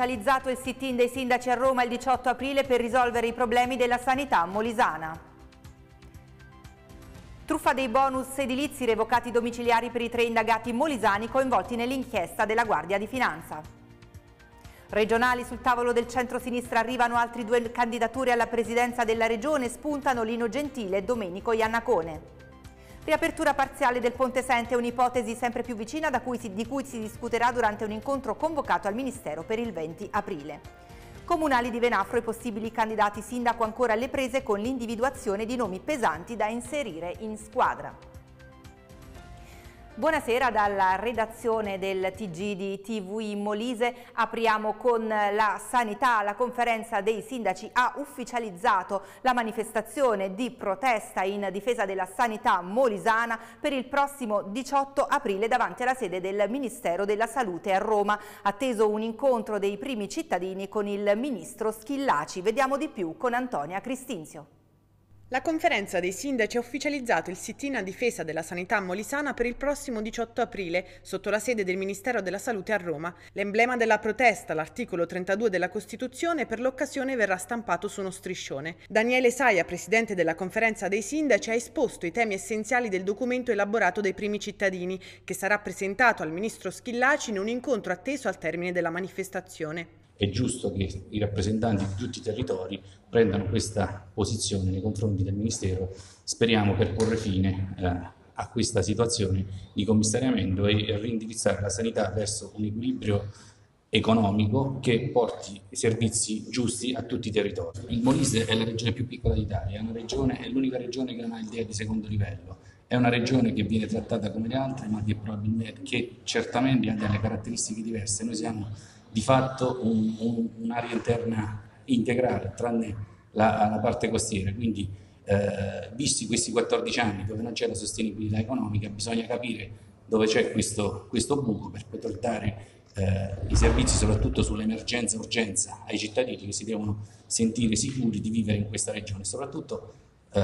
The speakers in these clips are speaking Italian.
ufficializzato il sit-in dei sindaci a Roma il 18 aprile per risolvere i problemi della sanità molisana. Truffa dei bonus edilizi revocati domiciliari per i tre indagati molisani coinvolti nell'inchiesta della Guardia di Finanza. Regionali sul tavolo del centro-sinistra arrivano altri due candidature alla presidenza della regione, spuntano Lino Gentile e Domenico Iannacone. Riapertura parziale del Ponte Sente è un'ipotesi sempre più vicina cui si, di cui si discuterà durante un incontro convocato al Ministero per il 20 aprile. Comunali di Venafro e possibili candidati sindaco ancora alle prese con l'individuazione di nomi pesanti da inserire in squadra. Buonasera dalla redazione del TG di TV Molise. Apriamo con la sanità. La conferenza dei sindaci ha ufficializzato la manifestazione di protesta in difesa della sanità molisana per il prossimo 18 aprile davanti alla sede del Ministero della Salute a Roma. Atteso un incontro dei primi cittadini con il ministro Schillaci. Vediamo di più con Antonia Cristinzio. La conferenza dei sindaci ha ufficializzato il sit-in a difesa della sanità molisana per il prossimo 18 aprile sotto la sede del Ministero della Salute a Roma. L'emblema della protesta, l'articolo 32 della Costituzione, per l'occasione verrà stampato su uno striscione. Daniele Saia, presidente della conferenza dei sindaci, ha esposto i temi essenziali del documento elaborato dai primi cittadini, che sarà presentato al ministro Schillaci in un incontro atteso al termine della manifestazione è giusto che i rappresentanti di tutti i territori prendano questa posizione nei confronti del Ministero, speriamo per porre fine eh, a questa situazione di commissariamento e reindirizzare la sanità verso un equilibrio economico che porti servizi giusti a tutti i territori. Il Molise è la regione più piccola d'Italia, è l'unica regione che non ha il DEA di secondo livello, è una regione che viene trattata come le altre ma che, che certamente ha delle caratteristiche diverse. Noi siamo di fatto un, un, un'area interna integrale, tranne la, la parte costiera. Quindi, eh, visti questi 14 anni dove non c'è la sostenibilità economica, bisogna capire dove c'è questo, questo buco per poter dare eh, i servizi, soprattutto sull'emergenza-urgenza, e ai cittadini che si devono sentire sicuri di vivere in questa regione. Soprattutto eh,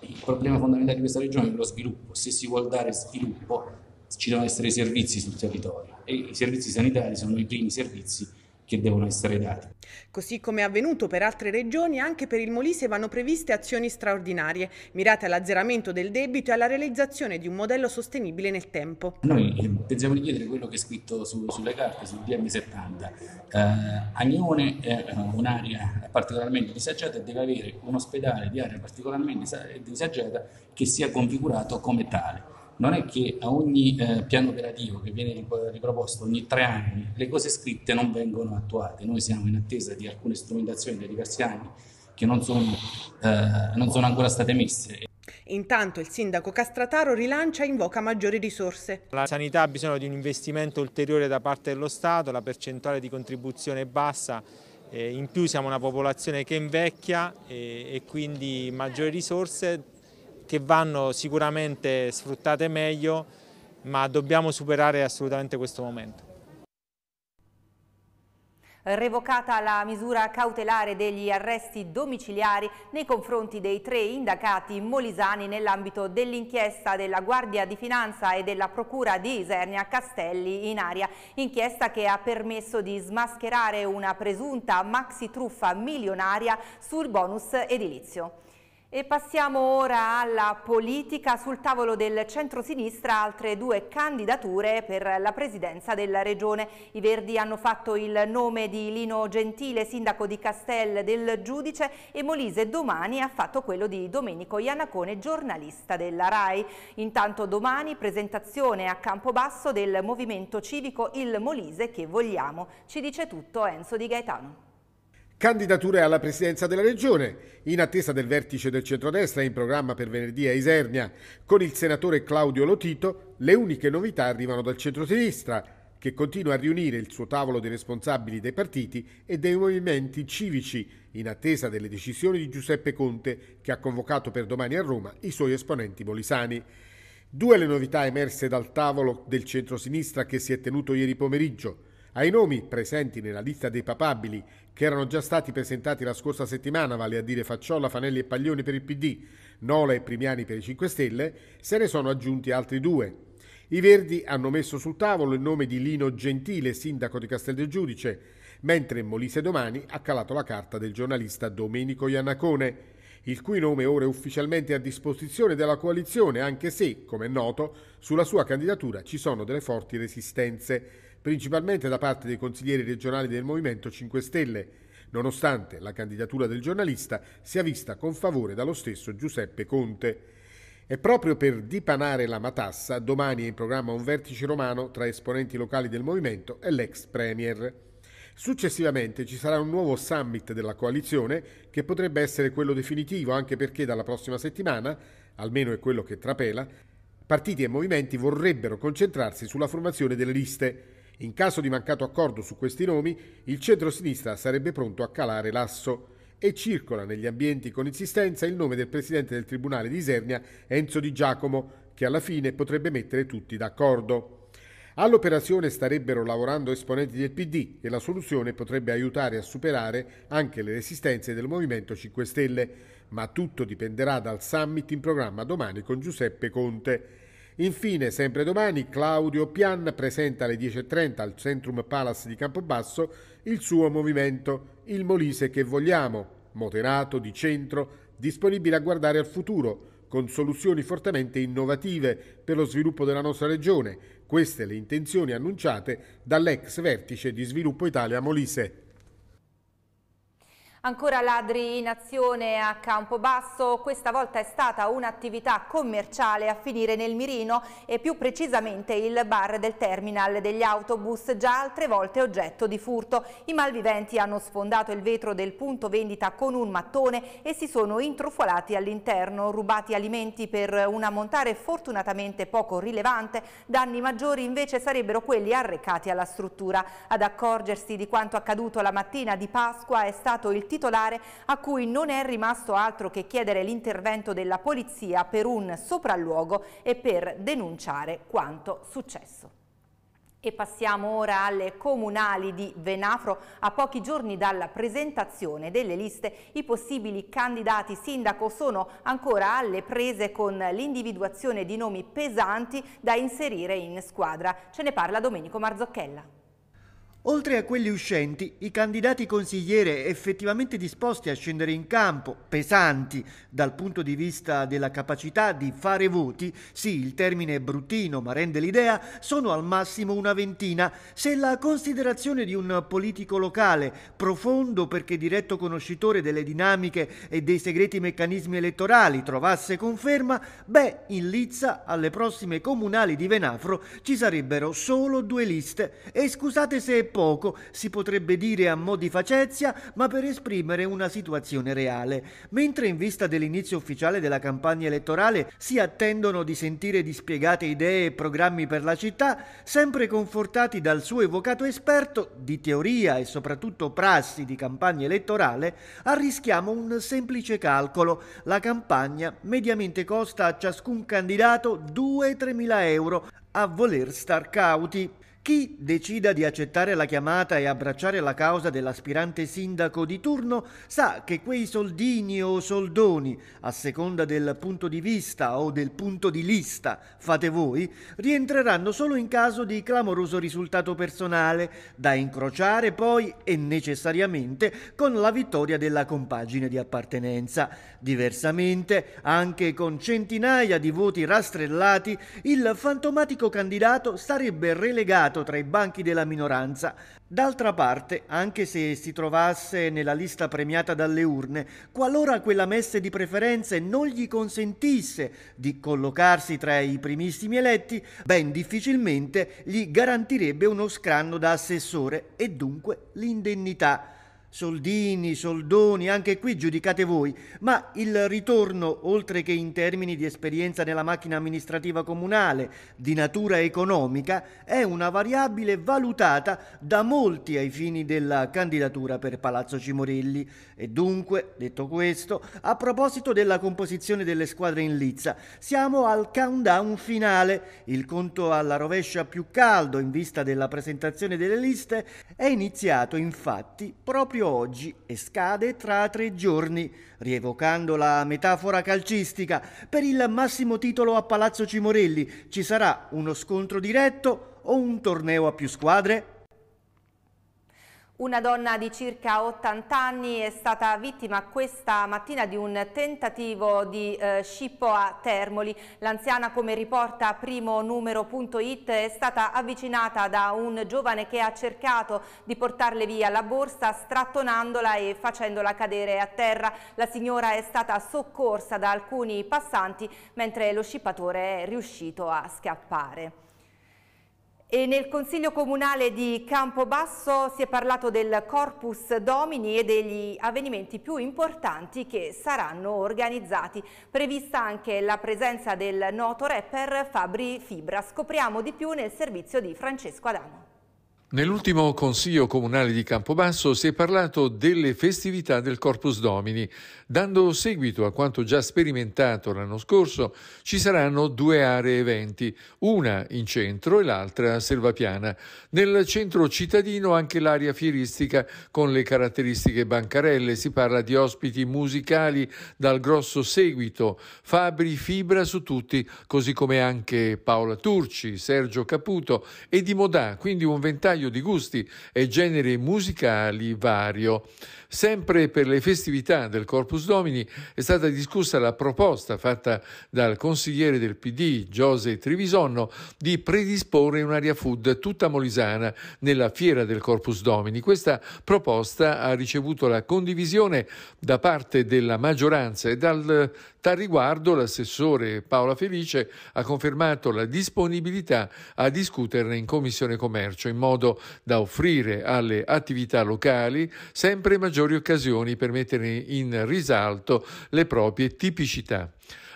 il problema fondamentale di questa regione è lo sviluppo. Se si vuole dare sviluppo ci devono essere servizi sul territorio e i servizi sanitari sono i primi servizi che devono essere dati. Così come è avvenuto per altre regioni, anche per il Molise vanno previste azioni straordinarie, mirate all'azzeramento del debito e alla realizzazione di un modello sostenibile nel tempo. Noi pensiamo eh, di chiedere quello che è scritto su, sulle carte, sul DM70. Eh, Agnone è eh, un'area particolarmente disagiata e deve avere un ospedale di area particolarmente disagiata che sia configurato come tale non è che a ogni eh, piano operativo che viene riproposto ogni tre anni le cose scritte non vengono attuate. Noi siamo in attesa di alcune strumentazioni da diversi anni che non sono, eh, non sono ancora state messe. Intanto il sindaco Castrataro rilancia e invoca maggiori risorse. La sanità ha bisogno di un investimento ulteriore da parte dello Stato, la percentuale di contribuzione è bassa, eh, in più siamo una popolazione che invecchia e, eh, e quindi maggiori risorse che vanno sicuramente sfruttate meglio, ma dobbiamo superare assolutamente questo momento. Revocata la misura cautelare degli arresti domiciliari nei confronti dei tre indagati molisani nell'ambito dell'inchiesta della Guardia di Finanza e della Procura di Isernia Castelli in aria. Inchiesta che ha permesso di smascherare una presunta maxi truffa milionaria sul bonus edilizio. E passiamo ora alla politica. Sul tavolo del centro-sinistra altre due candidature per la presidenza della regione. I Verdi hanno fatto il nome di Lino Gentile, sindaco di Castel del Giudice e Molise domani ha fatto quello di Domenico Iannacone, giornalista della RAI. Intanto domani presentazione a Campobasso del movimento civico Il Molise che vogliamo. Ci dice tutto Enzo Di Gaetano. Candidature alla presidenza della regione, in attesa del vertice del centrodestra in programma per venerdì a Isernia, con il senatore Claudio Lotito, le uniche novità arrivano dal centrosinistra, che continua a riunire il suo tavolo dei responsabili dei partiti e dei movimenti civici, in attesa delle decisioni di Giuseppe Conte, che ha convocato per domani a Roma i suoi esponenti bolisani. Due le novità emerse dal tavolo del centrosinistra che si è tenuto ieri pomeriggio. Ai nomi presenti nella lista dei papabili che erano già stati presentati la scorsa settimana, vale a dire Facciola, Fanelli e Paglioni per il PD, Nola e Primiani per i 5 Stelle, se ne sono aggiunti altri due. I Verdi hanno messo sul tavolo il nome di Lino Gentile, sindaco di Castel del Giudice, mentre Molise Domani ha calato la carta del giornalista Domenico Iannacone, il cui nome ora è ufficialmente a disposizione della coalizione, anche se, come è noto, sulla sua candidatura ci sono delle forti resistenze principalmente da parte dei consiglieri regionali del Movimento 5 Stelle, nonostante la candidatura del giornalista sia vista con favore dallo stesso Giuseppe Conte. E proprio per dipanare la matassa, domani è in programma un vertice romano tra esponenti locali del movimento e l'ex Premier. Successivamente ci sarà un nuovo summit della coalizione che potrebbe essere quello definitivo anche perché dalla prossima settimana, almeno è quello che trapela, partiti e movimenti vorrebbero concentrarsi sulla formazione delle liste in caso di mancato accordo su questi nomi, il centro-sinistra sarebbe pronto a calare l'asso e circola negli ambienti con insistenza il nome del presidente del Tribunale di Isernia, Enzo Di Giacomo, che alla fine potrebbe mettere tutti d'accordo. All'operazione starebbero lavorando esponenti del PD e la soluzione potrebbe aiutare a superare anche le resistenze del Movimento 5 Stelle, ma tutto dipenderà dal summit in programma domani con Giuseppe Conte. Infine, sempre domani, Claudio Pian presenta alle 10.30 al Centrum Palace di Campobasso il suo movimento Il Molise che vogliamo, moderato, di centro, disponibile a guardare al futuro, con soluzioni fortemente innovative per lo sviluppo della nostra regione. Queste le intenzioni annunciate dall'ex vertice di Sviluppo Italia Molise. Ancora ladri in azione a Campobasso, questa volta è stata un'attività commerciale a finire nel mirino e più precisamente il bar del terminal degli autobus, già altre volte oggetto di furto. I malviventi hanno sfondato il vetro del punto vendita con un mattone e si sono intrufolati all'interno, rubati alimenti per un ammontare fortunatamente poco rilevante, danni maggiori invece sarebbero quelli arrecati alla struttura. Ad accorgersi di quanto accaduto la mattina di Pasqua è stato il titolare a cui non è rimasto altro che chiedere l'intervento della polizia per un sopralluogo e per denunciare quanto successo. E passiamo ora alle comunali di Venafro. A pochi giorni dalla presentazione delle liste, i possibili candidati sindaco sono ancora alle prese con l'individuazione di nomi pesanti da inserire in squadra. Ce ne parla Domenico Marzocchella. Oltre a quelli uscenti, i candidati consigliere effettivamente disposti a scendere in campo, pesanti dal punto di vista della capacità di fare voti, sì, il termine è bruttino ma rende l'idea, sono al massimo una ventina. Se la considerazione di un politico locale, profondo perché diretto conoscitore delle dinamiche e dei segreti meccanismi elettorali, trovasse conferma, beh, in Lizza alle prossime comunali di Venafro ci sarebbero solo due liste. E scusate se poco si potrebbe dire a mo' di facezia, ma per esprimere una situazione reale, mentre in vista dell'inizio ufficiale della campagna elettorale si attendono di sentire dispiegate idee e programmi per la città, sempre confortati dal suo evocato esperto di teoria e soprattutto prassi di campagna elettorale, arrischiamo un semplice calcolo. La campagna mediamente costa a ciascun candidato 2-3 mila euro, a voler star cauti. Chi decida di accettare la chiamata e abbracciare la causa dell'aspirante sindaco di turno sa che quei soldini o soldoni, a seconda del punto di vista o del punto di lista, fate voi, rientreranno solo in caso di clamoroso risultato personale, da incrociare poi e necessariamente con la vittoria della compagine di appartenenza. Diversamente, anche con centinaia di voti rastrellati, il fantomatico candidato sarebbe relegato schierato tra i banchi della minoranza. D'altra parte, anche se si trovasse nella lista premiata dalle urne, qualora quella messe di preferenze non gli consentisse di collocarsi tra i primissimi eletti, ben difficilmente gli garantirebbe uno scranno da assessore e dunque l'indennità soldini, soldoni, anche qui giudicate voi, ma il ritorno, oltre che in termini di esperienza nella macchina amministrativa comunale, di natura economica, è una variabile valutata da molti ai fini della candidatura per Palazzo Cimorelli. E dunque, detto questo, a proposito della composizione delle squadre in Lizza, siamo al countdown finale, il conto alla rovescia più caldo in vista della presentazione delle liste è iniziato infatti proprio proprio oggi e scade tra tre giorni, rievocando la metafora calcistica. Per il massimo titolo a Palazzo Cimorelli ci sarà uno scontro diretto o un torneo a più squadre? Una donna di circa 80 anni è stata vittima questa mattina di un tentativo di eh, scippo a Termoli. L'anziana, come riporta primonumero.it, è stata avvicinata da un giovane che ha cercato di portarle via la borsa strattonandola e facendola cadere a terra. La signora è stata soccorsa da alcuni passanti mentre lo scippatore è riuscito a scappare. E nel Consiglio Comunale di Campobasso si è parlato del Corpus Domini e degli avvenimenti più importanti che saranno organizzati. Prevista anche la presenza del noto rapper Fabri Fibra. Scopriamo di più nel servizio di Francesco Adamo. Nell'ultimo Consiglio Comunale di Campobasso si è parlato delle festività del Corpus Domini. Dando seguito a quanto già sperimentato l'anno scorso, ci saranno due aree eventi, una in centro e l'altra a Selvapiana. Nel centro cittadino anche l'area fieristica con le caratteristiche bancarelle. Si parla di ospiti musicali dal grosso seguito, Fabri Fibra su tutti, così come anche Paola Turci, Sergio Caputo e di Modà, quindi un ventaglio bagagliaio di gusti e generi musicali vario. Sempre per le festività del Corpus Domini è stata discussa la proposta fatta dal consigliere del PD Giose Trivisonno di predisporre un'area food tutta molisana nella fiera del Corpus Domini. Questa proposta ha ricevuto la condivisione da parte della maggioranza e dal tal riguardo l'assessore Paola Felice ha confermato la disponibilità a discuterne in Commissione Commercio in modo da offrire alle attività locali sempre maggiori maggiori occasioni per mettere in risalto le proprie tipicità.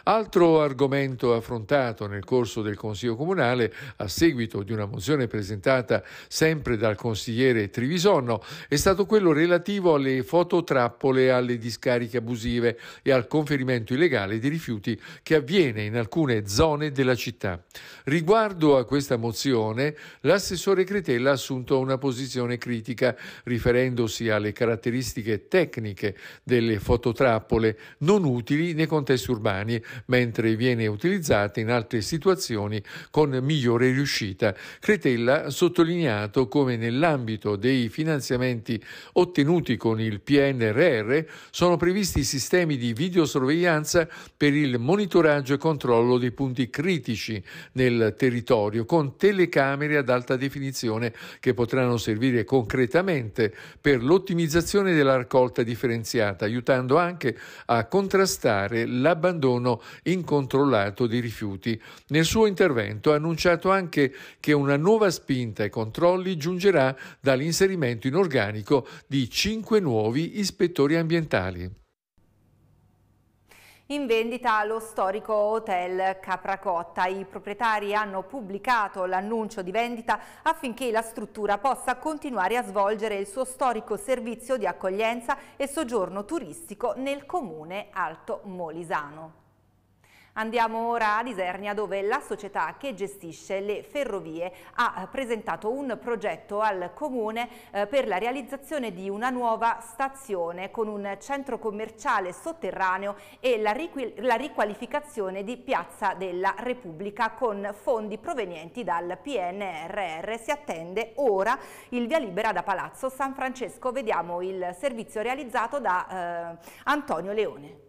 Altro argomento affrontato nel corso del Consiglio Comunale, a seguito di una mozione presentata sempre dal consigliere Trivisonno, è stato quello relativo alle fototrappole alle discariche abusive e al conferimento illegale di rifiuti che avviene in alcune zone della città. Riguardo a questa mozione, l'assessore Cretella ha assunto una posizione critica riferendosi alle caratteristiche tecniche delle fototrappole non utili nei contesti urbani mentre viene utilizzata in altre situazioni con migliore riuscita. Cretella ha sottolineato come nell'ambito dei finanziamenti ottenuti con il PNRR sono previsti sistemi di videosorveglianza per il monitoraggio e controllo dei punti critici nel territorio con telecamere ad alta definizione che potranno servire concretamente per l'ottimizzazione della raccolta differenziata, aiutando anche a contrastare l'abbandono incontrollato di rifiuti. Nel suo intervento ha annunciato anche che una nuova spinta ai controlli giungerà dall'inserimento in organico di cinque nuovi ispettori ambientali. In vendita lo storico hotel Capracotta. I proprietari hanno pubblicato l'annuncio di vendita affinché la struttura possa continuare a svolgere il suo storico servizio di accoglienza e soggiorno turistico nel comune Alto Molisano. Andiamo ora ad Isernia dove la società che gestisce le ferrovie ha eh, presentato un progetto al comune eh, per la realizzazione di una nuova stazione con un centro commerciale sotterraneo e la, la riqualificazione di Piazza della Repubblica con fondi provenienti dal PNRR. Si attende ora il via libera da Palazzo San Francesco. Vediamo il servizio realizzato da eh, Antonio Leone.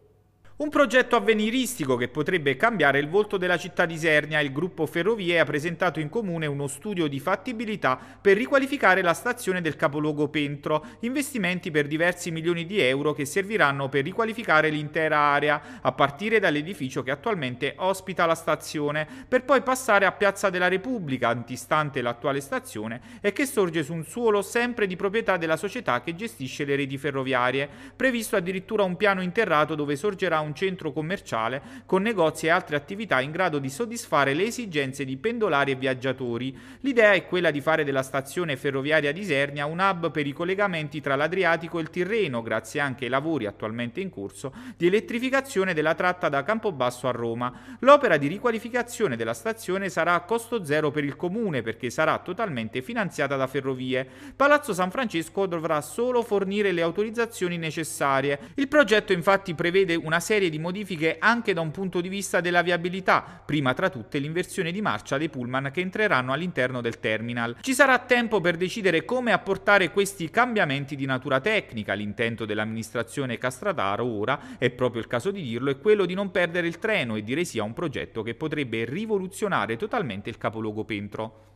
Un progetto avveniristico che potrebbe cambiare il volto della città di Isernia. Il gruppo Ferrovie ha presentato in comune uno studio di fattibilità per riqualificare la stazione del capoluogo Pentro, investimenti per diversi milioni di euro che serviranno per riqualificare l'intera area, a partire dall'edificio che attualmente ospita la stazione, per poi passare a Piazza della Repubblica, antistante l'attuale stazione, e che sorge su un suolo sempre di proprietà della società che gestisce le reti ferroviarie. Previsto addirittura un piano interrato dove sorgerà un un centro commerciale con negozi e altre attività in grado di soddisfare le esigenze di pendolari e viaggiatori. L'idea è quella di fare della stazione ferroviaria di Isernia un hub per i collegamenti tra l'Adriatico e il Tirreno, grazie anche ai lavori attualmente in corso di elettrificazione della tratta da Campobasso a Roma. L'opera di riqualificazione della stazione sarà a costo zero per il comune perché sarà totalmente finanziata da Ferrovie. Palazzo San Francesco dovrà solo fornire le autorizzazioni necessarie. Il progetto infatti prevede una serie serie di modifiche anche da un punto di vista della viabilità, prima tra tutte l'inversione di marcia dei pullman che entreranno all'interno del terminal. Ci sarà tempo per decidere come apportare questi cambiamenti di natura tecnica. L'intento dell'amministrazione Castradaro ora, è proprio il caso di dirlo, è quello di non perdere il treno e dire sì a un progetto che potrebbe rivoluzionare totalmente il capoluogo Pentro.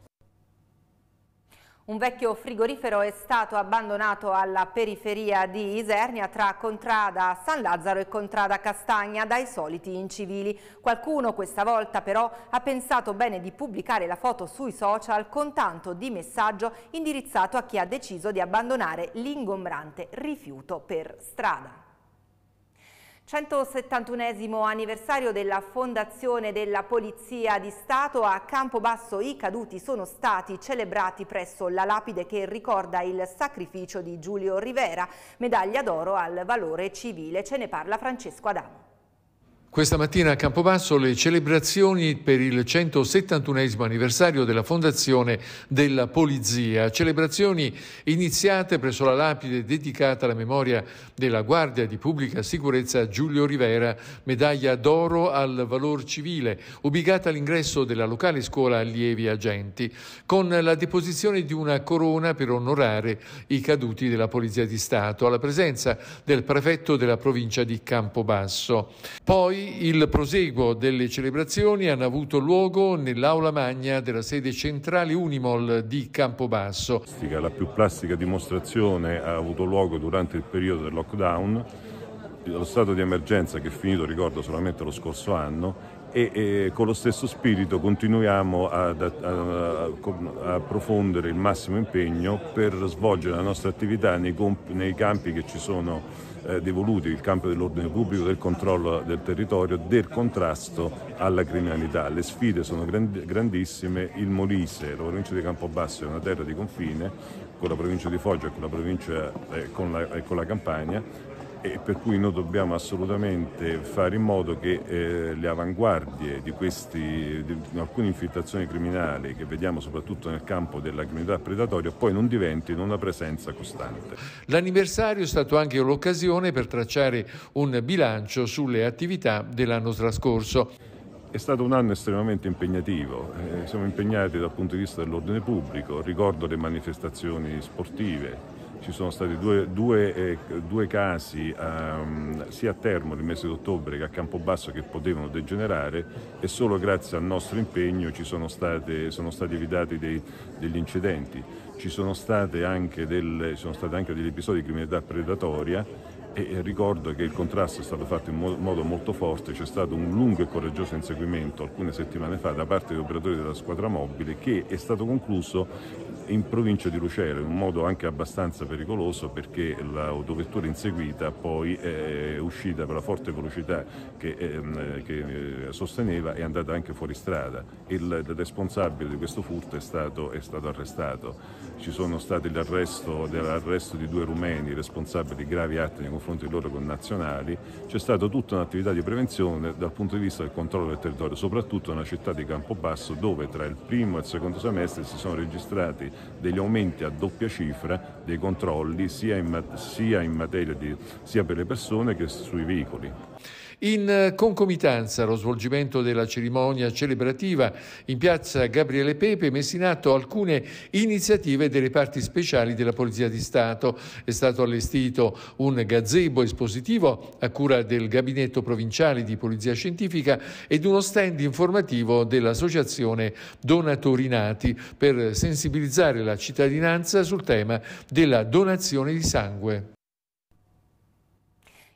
Un vecchio frigorifero è stato abbandonato alla periferia di Isernia tra Contrada San Lazzaro e Contrada Castagna dai soliti incivili. Qualcuno questa volta però ha pensato bene di pubblicare la foto sui social con tanto di messaggio indirizzato a chi ha deciso di abbandonare l'ingombrante rifiuto per strada. 171 anniversario della Fondazione della Polizia di Stato a Campobasso i caduti sono stati celebrati presso la lapide che ricorda il sacrificio di Giulio Rivera, medaglia d'oro al valore civile. Ce ne parla Francesco Adamo. Questa mattina a Campobasso le celebrazioni per il 171 anniversario della Fondazione della Polizia, celebrazioni iniziate presso la lapide dedicata alla memoria della Guardia di Pubblica Sicurezza Giulio Rivera, medaglia d'oro al valor civile, ubicata all'ingresso della locale scuola allievi agenti, con la deposizione di una corona per onorare i caduti della Polizia di Stato, alla presenza del prefetto della provincia di Campobasso. Poi il proseguo delle celebrazioni hanno avuto luogo nell'aula magna della sede centrale Unimol di Campobasso. La più plastica dimostrazione ha avuto luogo durante il periodo del lockdown, lo stato di emergenza che è finito, ricordo, solamente lo scorso anno e, e con lo stesso spirito continuiamo a, ad, ad, approfondire il massimo impegno per svolgere la nostra attività nei, nei campi che ci sono eh, devoluti il campo dell'ordine pubblico, del controllo del territorio, del contrasto alla criminalità. Le sfide sono grandissime, il Molise, la provincia di Campobasso è una terra di confine con la provincia di Foggia e con la, provincia, eh, con la, eh, con la Campania e per cui noi dobbiamo assolutamente fare in modo che eh, le avanguardie di, questi, di, alcune infiltrazioni criminali che vediamo soprattutto nel campo della criminalità predatoria poi non diventino una presenza costante. L'anniversario è stato anche l'occasione per tracciare un bilancio sulle attività dell'anno trascorso. È stato un anno estremamente impegnativo, eh, siamo impegnati dal punto di vista dell'ordine pubblico, ricordo le manifestazioni sportive, ci sono stati due, due, eh, due casi um, sia a Termo nel mese di ottobre che a Campobasso che potevano degenerare e solo grazie al nostro impegno ci sono, state, sono stati evitati dei, degli incidenti. Ci sono, delle, ci sono stati anche degli episodi di criminalità predatoria e ricordo che il contrasto è stato fatto in modo molto forte, c'è stato un lungo e coraggioso inseguimento alcune settimane fa da parte degli operatori della squadra mobile che è stato concluso in provincia di Lucero, in un modo anche abbastanza pericoloso perché l'autovettura inseguita poi eh, è uscita per la forte velocità che, ehm, che eh, sosteneva è andata anche fuori strada. Il responsabile di questo furto è stato, è stato arrestato. Ci sono stati l'arresto, l'arresto di due rumeni responsabili di gravi atti nei confronti confronto dei loro connazionali, c'è stata tutta un'attività di prevenzione dal punto di vista del controllo del territorio, soprattutto nella città di Campobasso dove tra il primo e il secondo semestre si sono registrati degli aumenti a doppia cifra dei controlli sia, in, sia, in materia di, sia per le persone che sui veicoli. In concomitanza allo svolgimento della cerimonia celebrativa in piazza Gabriele Pepe messe in atto alcune iniziative delle parti speciali della Polizia di Stato. È stato allestito un gazebo espositivo a cura del Gabinetto Provinciale di Polizia Scientifica ed uno stand informativo dell'Associazione Donatori Nati per sensibilizzare la cittadinanza sul tema della donazione di sangue.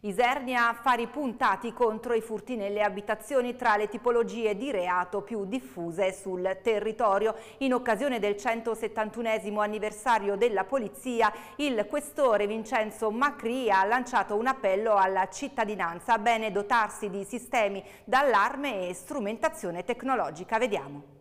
Isernia affari puntati contro i furti nelle abitazioni tra le tipologie di reato più diffuse sul territorio. In occasione del 171 anniversario della polizia, il questore Vincenzo Macri ha lanciato un appello alla cittadinanza a bene dotarsi di sistemi d'allarme e strumentazione tecnologica. Vediamo.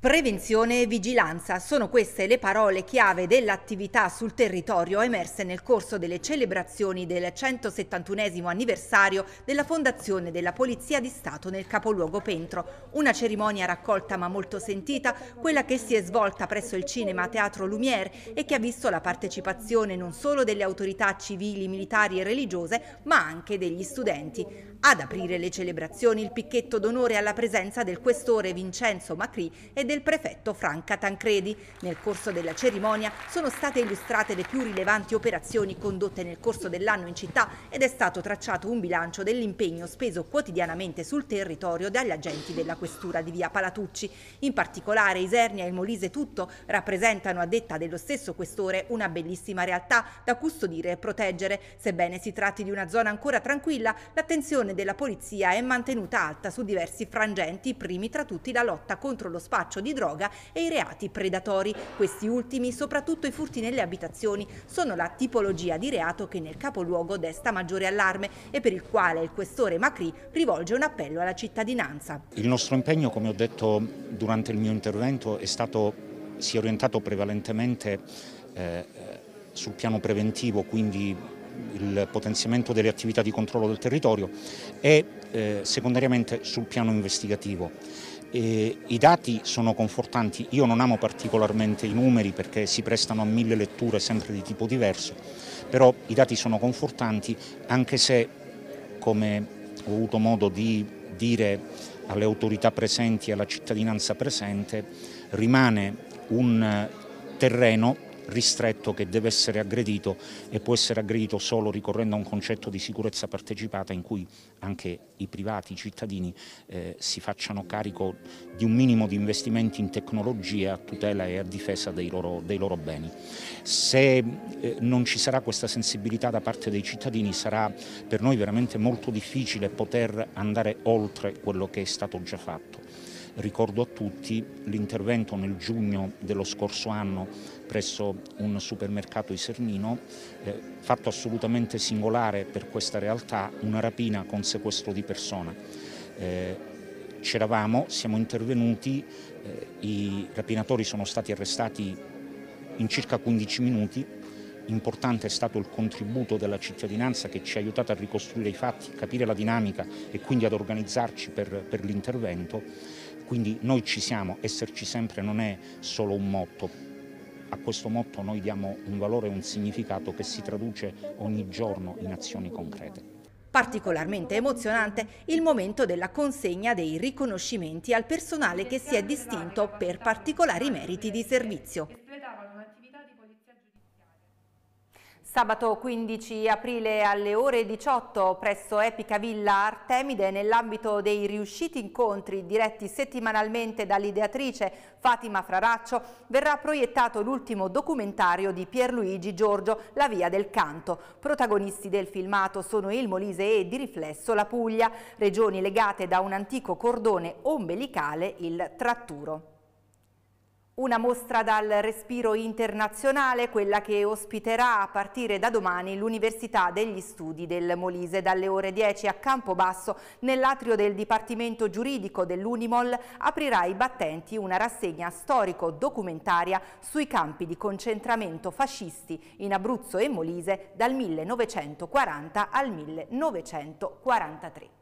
Prevenzione e vigilanza sono queste le parole chiave dell'attività sul territorio emerse nel corso delle celebrazioni del 171 anniversario della fondazione della Polizia di Stato nel capoluogo Pentro. Una cerimonia raccolta ma molto sentita, quella che si è svolta presso il Cinema Teatro Lumière e che ha visto la partecipazione non solo delle autorità civili, militari e religiose, ma anche degli studenti. Ad aprire le celebrazioni il picchetto d'onore alla presenza del questore Vincenzo Macri e del prefetto Franca Tancredi. Nel corso della cerimonia sono state illustrate le più rilevanti operazioni condotte nel corso dell'anno in città ed è stato tracciato un bilancio dell'impegno speso quotidianamente sul territorio dagli agenti della questura di via Palatucci. In particolare Isernia e Molise Tutto rappresentano a detta dello stesso questore una bellissima realtà da custodire e proteggere. Sebbene si tratti di una zona ancora tranquilla, l'attenzione della polizia è mantenuta alta su diversi frangenti, primi tra tutti la lotta contro lo spaccio spaccio di droga e i reati predatori. Questi ultimi, soprattutto i furti nelle abitazioni, sono la tipologia di reato che nel capoluogo desta maggiore allarme e per il quale il questore Macri rivolge un appello alla cittadinanza. Il nostro impegno, come ho detto durante il mio intervento, è stato si è orientato prevalentemente eh, eh sul piano preventivo, quindi il potenziamento delle attività di controllo del territorio e eh, secondariamente sul piano investigativo. Eh, I dati sono confortanti, io non amo particolarmente i numeri perché si prestano a mille letture sempre di tipo diverso, però i dati sono confortanti anche se, come ho avuto modo di dire alle autorità presenti e alla cittadinanza presente, rimane un terreno ristretto che deve essere aggredito e può essere aggredito solo ricorrendo a un concetto di sicurezza partecipata in cui anche i privati, i cittadini eh, si facciano carico di un minimo di investimenti in tecnologia a tutela e a difesa dei loro, dei loro beni. Se eh, non ci sarà questa sensibilità da parte dei cittadini sarà per noi veramente molto difficile poter andare oltre quello che è stato già fatto. Ricordo a tutti l'intervento nel giugno dello scorso anno presso un supermercato isernino, eh, fatto assolutamente singolare per questa realtà, una rapina con sequestro di persona. Eh, C'eravamo, siamo intervenuti, eh, i rapinatori sono stati arrestati in circa 15 minuti, importante è stato il contributo della cittadinanza che ci ha aiutato a ricostruire i fatti, capire la dinamica e quindi ad organizzarci per, per l'intervento quindi noi ci siamo, esserci sempre non è solo un motto, a questo motto noi diamo un valore e un significato che si traduce ogni giorno in azioni concrete. Particolarmente emozionante il momento della consegna dei riconoscimenti al personale che si è distinto per particolari meriti di servizio. Sabato 15 aprile alle ore 18 presso Epica Villa Artemide nell'ambito dei riusciti incontri diretti settimanalmente dall'ideatrice Fatima Fraraccio verrà proiettato l'ultimo documentario di Pierluigi Giorgio La Via del Canto. Protagonisti del filmato sono il Molise e di riflesso la Puglia, regioni legate da un antico cordone ombelicale il Tratturo. Una mostra dal respiro internazionale, quella che ospiterà a partire da domani l'Università degli Studi del Molise dalle ore 10 a Campobasso nell'atrio del Dipartimento Giuridico dell'Unimol aprirà i battenti una rassegna storico-documentaria sui campi di concentramento fascisti in Abruzzo e Molise dal 1940 al 1943.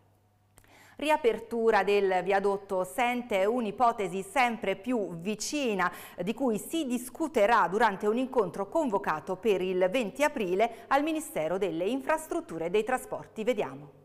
Riapertura del viadotto Sente è un'ipotesi sempre più vicina eh, di cui si discuterà durante un incontro convocato per il 20 aprile al Ministero delle Infrastrutture e dei Trasporti. Vediamo.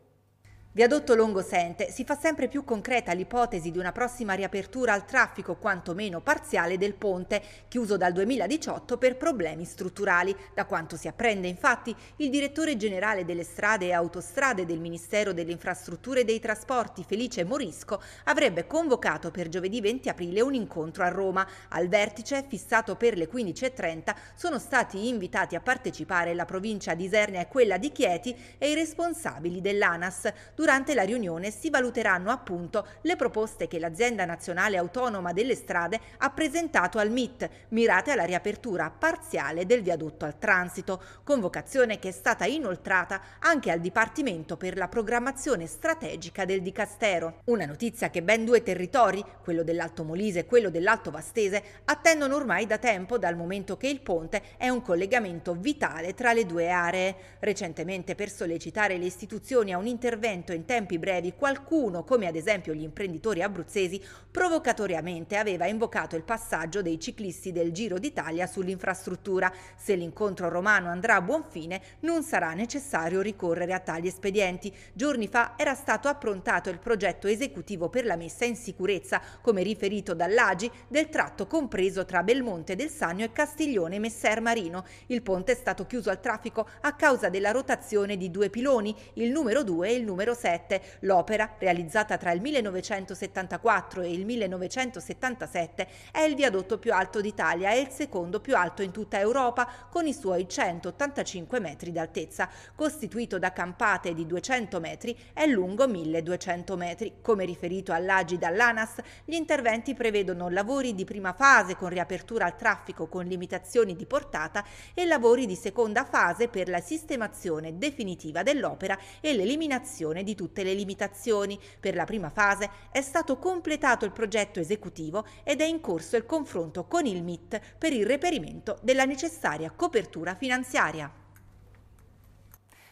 Viadotto Longo Sente si fa sempre più concreta l'ipotesi di una prossima riapertura al traffico quantomeno parziale del ponte, chiuso dal 2018 per problemi strutturali. Da quanto si apprende, infatti, il direttore generale delle strade e autostrade del Ministero delle Infrastrutture e dei Trasporti, Felice Morisco, avrebbe convocato per giovedì 20 aprile un incontro a Roma. Al vertice, fissato per le 15.30, sono stati invitati a partecipare la provincia di Isernia e quella di Chieti e i responsabili dell'ANAS Durante la riunione si valuteranno appunto le proposte che l'Azienda Nazionale Autonoma delle Strade ha presentato al MIT, mirate alla riapertura parziale del viadotto al transito, convocazione che è stata inoltrata anche al Dipartimento per la Programmazione Strategica del Dicastero. Una notizia che ben due territori, quello dell'Alto Molise e quello dell'Alto Vastese, attendono ormai da tempo dal momento che il ponte è un collegamento vitale tra le due aree. Recentemente per sollecitare le istituzioni a un intervento provvedimento in tempi brevi qualcuno, come ad esempio gli imprenditori abruzzesi, provocatoriamente aveva invocato il passaggio dei ciclisti del Giro d'Italia sull'infrastruttura. Se l'incontro romano andrà a buon fine, non sarà necessario ricorrere a tali espedienti. Giorni fa era stato approntato il progetto esecutivo per la messa in sicurezza, come riferito dall'Agi, del tratto compreso tra Belmonte del Sannio e Castiglione Messer Marino. Il ponte è stato chiuso al traffico a causa della rotazione di due piloni, il numero 2 e il numero 6. 1977. L'opera, realizzata tra il 1974 e il 1977, è il viadotto più alto d'Italia e il secondo più alto in tutta Europa, con i suoi 185 metri d'altezza. Costituito da campate di 200 metri, è lungo 1200 metri. Come riferito all'Agi dall'ANAS, gli interventi prevedono lavori di prima fase con riapertura al traffico con limitazioni di portata e lavori di seconda fase per la sistemazione definitiva dell'opera e l'eliminazione di di tutte le limitazioni. Per la prima fase è stato completato il progetto esecutivo ed è in corso il confronto con il MIT per il reperimento della necessaria copertura finanziaria.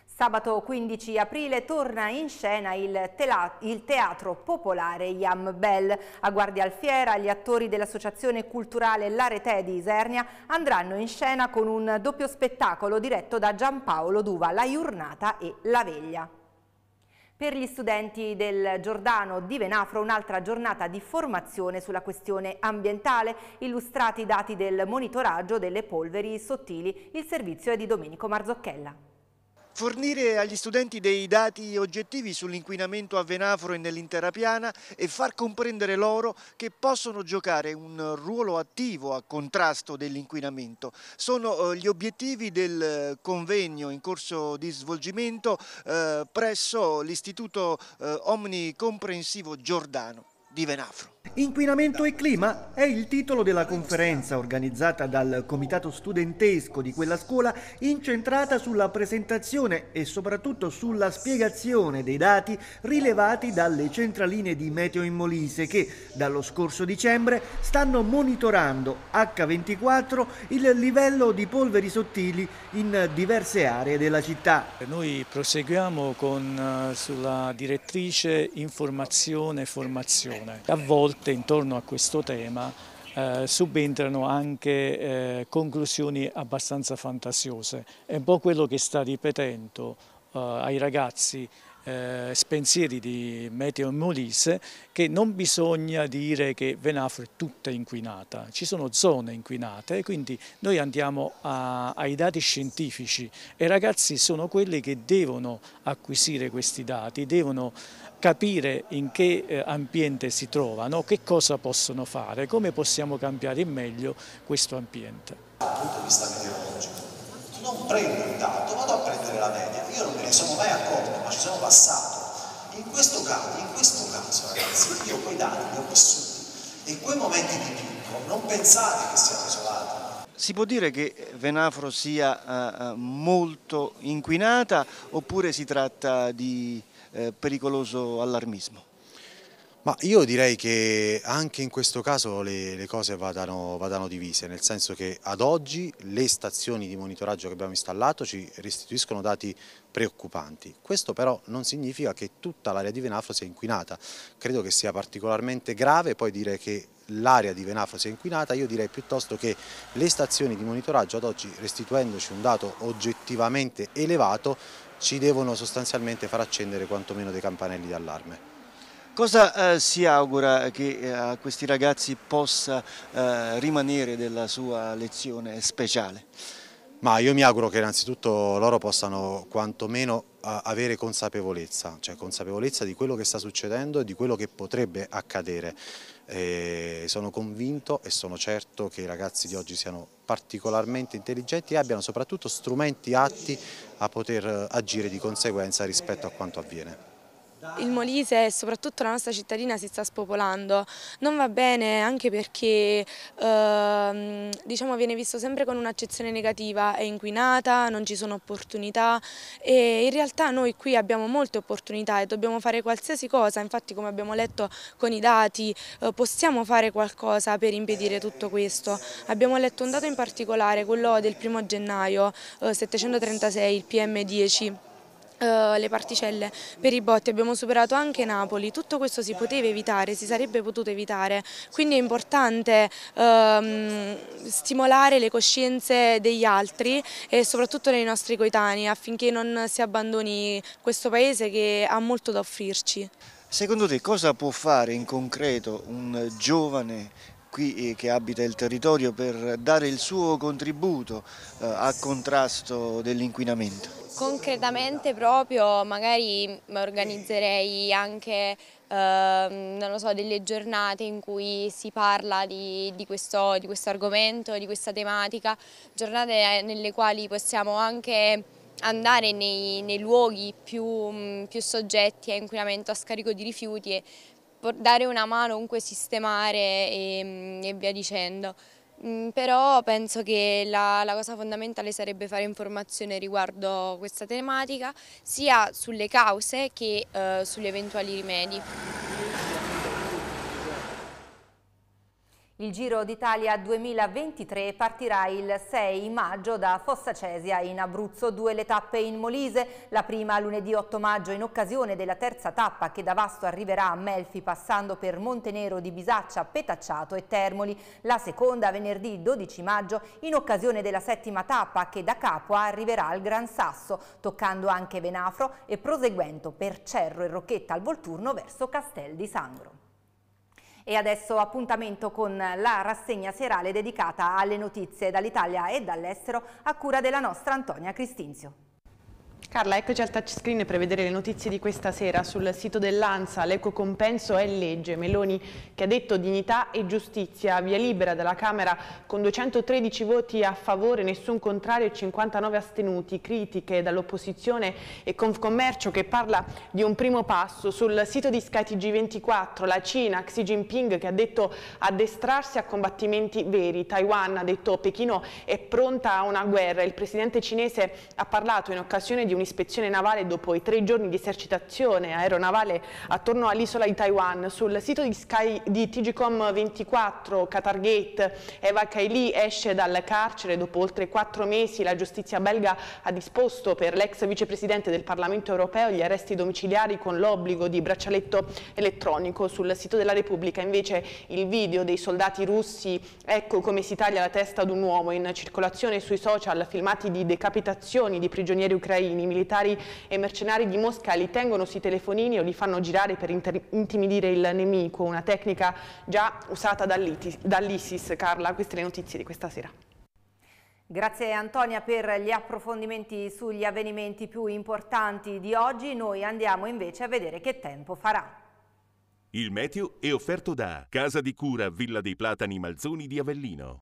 Sabato 15 aprile torna in scena il, il Teatro Popolare Iam Bell. A Guardia Alfiera gli attori dell'Associazione Culturale L'Arete di Isernia andranno in scena con un doppio spettacolo diretto da Giampaolo Duva, La Iurnata e La Veglia. Per gli studenti del Giordano di Venafro un'altra giornata di formazione sulla questione ambientale, illustrati i dati del monitoraggio delle polveri sottili. Il servizio è di Domenico Marzocchella fornire agli studenti dei dati oggettivi sull'inquinamento a Venafro e nell'intera piana e far comprendere loro che possono giocare un ruolo attivo a contrasto dell'inquinamento. Sono eh, gli obiettivi del eh, convegno in corso di svolgimento eh, presso l'Istituto Omnicomprensivo Giordano di Venafro. Inquinamento e clima è il titolo della conferenza organizzata dal comitato studentesco di quella scuola incentrata sulla presentazione e soprattutto sulla spiegazione dei dati rilevati dalle centraline di Meteo in Molise che dallo scorso dicembre stanno monitorando H24 il livello di polveri sottili in diverse aree della città. Noi proseguiamo con, eh, sulla direttrice informazione e formazione. A volte volte intorno a questo tema eh, subentrano anche eh, conclusioni abbastanza fantasiose. È un po' quello che sta ripetendo eh, ai ragazzi eh, spensieri di Meteo Molise che non bisogna dire che Venafro è tutta inquinata, ci sono zone inquinate quindi noi andiamo a, ai dati scientifici e i ragazzi sono quelli che devono acquisire questi dati, devono capire in che eh, ambiente si trovano, che cosa possono fare, come possiamo cambiare in meglio questo ambiente. Dal punto di vista meteorologico, non prendo un dato, vado a prendere la media, io non me ne sono mai accorto, ma ci sono passato. In questo caso, in questo caso ragazzi, io quei dati li ho vissuti e quei momenti di picco non pensate che siano isolati. Si può dire che Venafro sia eh, eh, molto inquinata oppure si tratta di eh, pericoloso allarmismo. Ma io direi che anche in questo caso le, le cose vadano, vadano, divise, nel senso che ad oggi le stazioni di monitoraggio che abbiamo installato ci restituiscono dati preoccupanti. Questo però non significa che tutta l'area di Venafro sia inquinata. Credo che sia particolarmente grave poi dire che l'area di Venafro sia inquinata, io direi piuttosto che le stazioni di monitoraggio ad oggi restituendoci un dato oggettivamente elevato ci devono sostanzialmente far accendere quantomeno dei campanelli d'allarme. Cosa eh, si augura che eh, a questi ragazzi possa eh, rimanere della sua lezione speciale? Ma io mi auguro che innanzitutto loro possano quantomeno avere consapevolezza, cioè consapevolezza di quello che sta succedendo e di quello che potrebbe accadere. E eh, sono convinto e sono certo che i ragazzi di oggi siano particolarmente intelligenti e abbiano soprattutto strumenti atti a poter eh, agire di conseguenza rispetto a quanto avviene il Molise e soprattutto la nostra cittadina si sta spopolando. Non va bene anche perché ehm, diciamo viene visto sempre con un'accezione negativa, è inquinata, non ci sono opportunità e in realtà noi qui abbiamo molte opportunità e dobbiamo fare qualsiasi cosa, infatti come abbiamo letto con i dati eh, possiamo fare qualcosa per impedire tutto questo. Abbiamo letto un dato in particolare, quello del primo gennaio, eh, 736, il PM10 eh, le particelle per i botti, abbiamo superato anche Napoli, tutto questo si poteva evitare, si sarebbe potuto evitare, quindi è importante uh, stimolare le coscienze degli altri e soprattutto dei nostri coetanei affinché non si abbandoni questo paese che ha molto da offrirci. Secondo te cosa può fare in concreto un giovane qui eh, che abita il territorio per dare il suo contributo eh, a contrasto dell'inquinamento? Concretamente proprio magari mm, organizzerei anche eh, so, delle giornate in cui si parla di, di, questo, di questo argomento, di questa tematica, giornate eh, nelle quali possiamo anche andare nei, nei luoghi più, mm, più, soggetti a inquinamento a scarico di rifiuti e dare una mano, comunque sistemare e, mm, e via dicendo. Mm, però penso che la, la, cosa fondamentale sarebbe fare informazione riguardo questa tematica sia sulle cause che eh, sugli eventuali rimedi. Il Giro d'Italia 2023 partirà il 6 maggio da Fossa Cesia in Abruzzo, due le tappe in Molise, la prima lunedì 8 maggio in occasione della terza tappa che da Vasto arriverà a Melfi passando per Montenero di Bisaccia, Petacciato e Termoli, la seconda venerdì 12 maggio in occasione della settima tappa che da Capua arriverà al Gran Sasso, toccando anche Venafro e proseguendo per Cerro e Rocchetta al Volturno verso Castel di Sangro. E adesso appuntamento con la rassegna serale dedicata alle notizie dall'Italia e dall'estero a cura della nostra Antonia Cristinzio. Carla, eccoci al touchscreen per vedere le notizie di questa sera sul sito dell'ANSA. L'eco compenso è legge. Meloni che ha detto dignità e giustizia. Via libera dalla Camera con 213 voti a favore, nessun contrario e 59 astenuti. Critiche dall'opposizione e Confcommercio che parla di un primo passo. Sul sito di SkyTG24 la Cina, Xi Jinping che ha detto addestrarsi a combattimenti veri. Taiwan ha detto Pechino è pronta a una guerra. Il presidente cinese ha parlato in occasione di un un'ispezione navale dopo i tre giorni di esercitazione aeronavale attorno all'isola di Taiwan. Sul sito di, Sky, di TGCOM 24 Qatar Gate, Eva Kaili esce dal carcere dopo oltre quattro mesi. La giustizia belga ha disposto per l'ex vicepresidente del Parlamento europeo gli arresti domiciliari con l'obbligo di braccialetto elettronico. Sul sito della Repubblica invece il video dei soldati russi, ecco come si taglia la testa ad un uomo in circolazione sui social, filmati di decapitazioni di prigionieri ucraini militari e mercenari di Mosca li tengono sui telefonini o li fanno girare per intimidire il nemico, una tecnica già usata dall'ISIS. Carla, queste le notizie di questa sera. Grazie Antonia per gli approfondimenti sugli avvenimenti più importanti di oggi. Noi andiamo invece a vedere che tempo farà. Il meteo è offerto da Casa di Cura Villa dei Platani Malzoni di Avellino.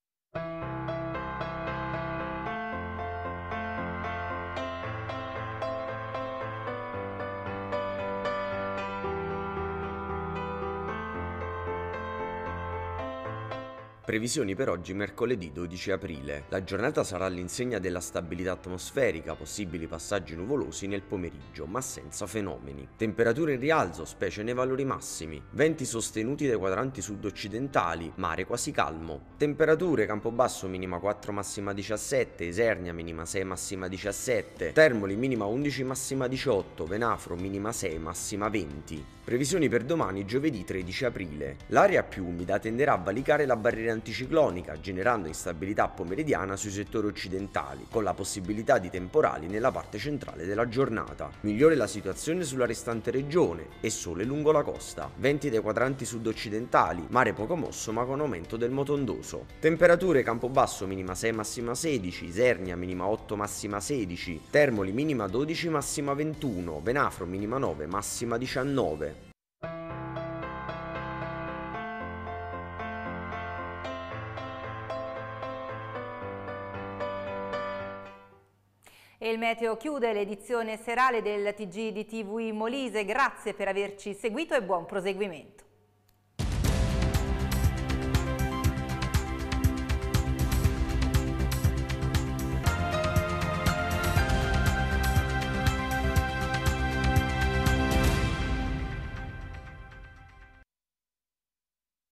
Previsioni per oggi mercoledì 12 aprile. La giornata sarà all'insegna della stabilità atmosferica, possibili passaggi nuvolosi nel pomeriggio, ma senza fenomeni. Temperature in rialzo, specie nei valori massimi. Venti sostenuti dai quadranti sud-occidentali, mare quasi calmo. Temperature Campobasso minima 4 massima 17, Esernia minima 6 massima 17, Termoli minima 11 massima 18, Venafro minima 6 massima 20. Previsioni per domani giovedì 13 aprile. L'aria più umida tenderà a valicare la barriera anticiclonica, generando instabilità pomeridiana sui settori occidentali, con la possibilità di temporali nella parte centrale della giornata. Migliore la situazione sulla restante regione e sole lungo la costa. Venti dei quadranti sud-occidentali, mare poco mosso ma con aumento del motondoso. Temperature Campobasso minima 6 massima 16, Isernia minima 8 massima 16, Termoli minima 12 massima 21, Venafro minima 9 massima 19. il meteo chiude l'edizione serale del TG di TV Molise. Grazie per averci seguito e buon proseguimento.